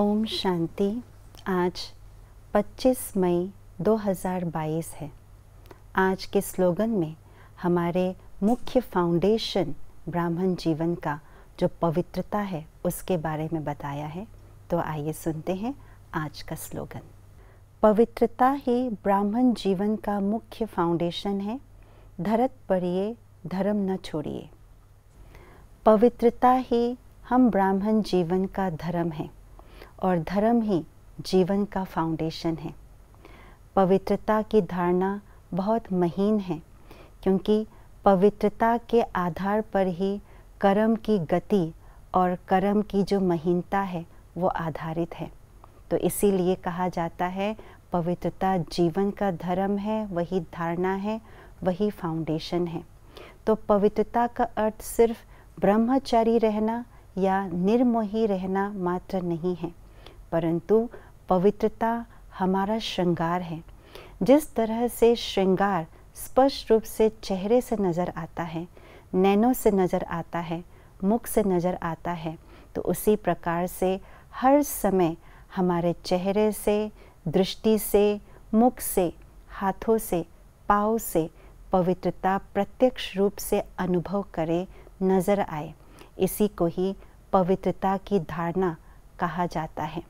ओम शांति आज 25 मई 2022 है आज के स्लोगन में हमारे मुख्य फाउंडेशन ब्राह्मण जीवन का जो पवित्रता है उसके बारे में बताया है तो आइए सुनते हैं आज का स्लोगन पवित्रता ही ब्राह्मण जीवन का मुख्य फाउंडेशन है धरत पढ़िए धर्म न छोड़िए पवित्रता ही हम ब्राह्मण जीवन का धर्म है और धर्म ही जीवन का फाउंडेशन है पवित्रता की धारणा बहुत महीन है क्योंकि पवित्रता के आधार पर ही कर्म की गति और कर्म की जो महीनता है वो आधारित है तो इसीलिए कहा जाता है पवित्रता जीवन का धर्म है वही धारणा है वही फाउंडेशन है तो पवित्रता का अर्थ सिर्फ ब्रह्मचारी रहना या निर्मोही रहना मात्र नहीं है परंतु पवित्रता हमारा श्रृंगार है जिस तरह से श्रृंगार स्पष्ट रूप से चेहरे से नज़र आता है नैनों से नज़र आता है मुख से नज़र आता है तो उसी प्रकार से हर समय हमारे चेहरे से दृष्टि से मुख से हाथों से पाँव से पवित्रता प्रत्यक्ष रूप से अनुभव करे नज़र आए इसी को ही पवित्रता की धारणा कहा जाता है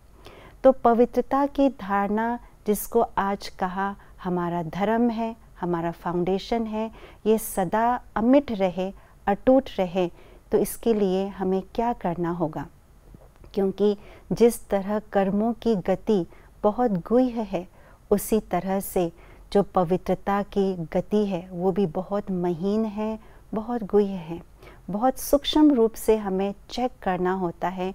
तो पवित्रता की धारणा जिसको आज कहा हमारा धर्म है हमारा फाउंडेशन है ये सदा अमिट रहे अटूट रहे तो इसके लिए हमें क्या करना होगा क्योंकि जिस तरह कर्मों की गति बहुत गुह है उसी तरह से जो पवित्रता की गति है वो भी बहुत महीन है बहुत गुह है बहुत सूक्ष्म रूप से हमें चेक करना होता है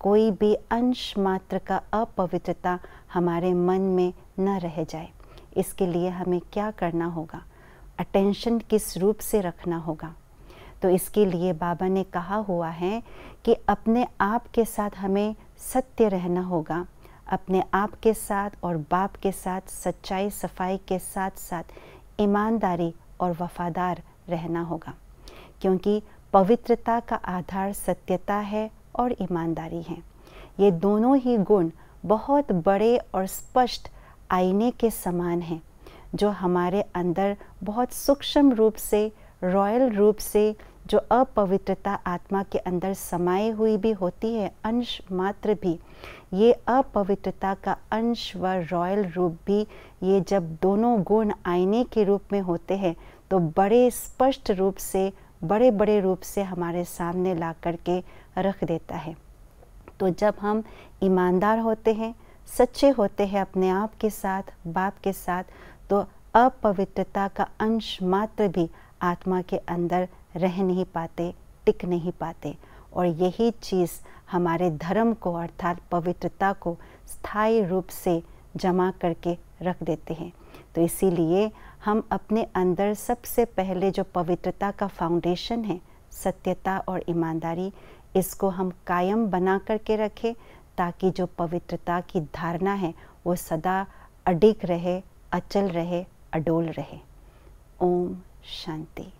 कोई भी अंश मात्र का अपवित्रता हमारे मन में न रह जाए इसके लिए हमें क्या करना होगा अटेंशन किस रूप से रखना होगा तो इसके लिए बाबा ने कहा हुआ है कि अपने आप के साथ हमें सत्य रहना होगा अपने आप के साथ और बाप के साथ सच्चाई सफाई के साथ साथ ईमानदारी और वफादार रहना होगा क्योंकि पवित्रता का आधार सत्यता है और ईमानदारी हैं ये दोनों ही गुण बहुत बड़े और स्पष्ट आईने के समान हैं जो हमारे अंदर बहुत सूक्ष्म रूप से रॉयल रूप से जो अपवित्रता आत्मा के अंदर समाये हुई भी होती है अंश मात्र भी ये अपवित्रता का अंश व रॉयल रूप भी ये जब दोनों गुण आईने के रूप में होते हैं तो बड़े स्पष्ट रूप से बड़े बड़े रूप से हमारे सामने ला कर के रख देता है तो जब हम ईमानदार होते हैं सच्चे होते हैं अपने आप के साथ बाप के साथ तो अपवित्रता का अंश मात्र भी आत्मा के अंदर रह नहीं पाते टिक नहीं पाते और यही चीज़ हमारे धर्म को अर्थात पवित्रता को स्थायी रूप से जमा करके रख देते हैं तो इसीलिए हम अपने अंदर सबसे पहले जो पवित्रता का फाउंडेशन है सत्यता और ईमानदारी इसको हम कायम बना करके रखें ताकि जो पवित्रता की धारणा है वो सदा अडिग रहे अचल रहे अडोल रहे ओम शांति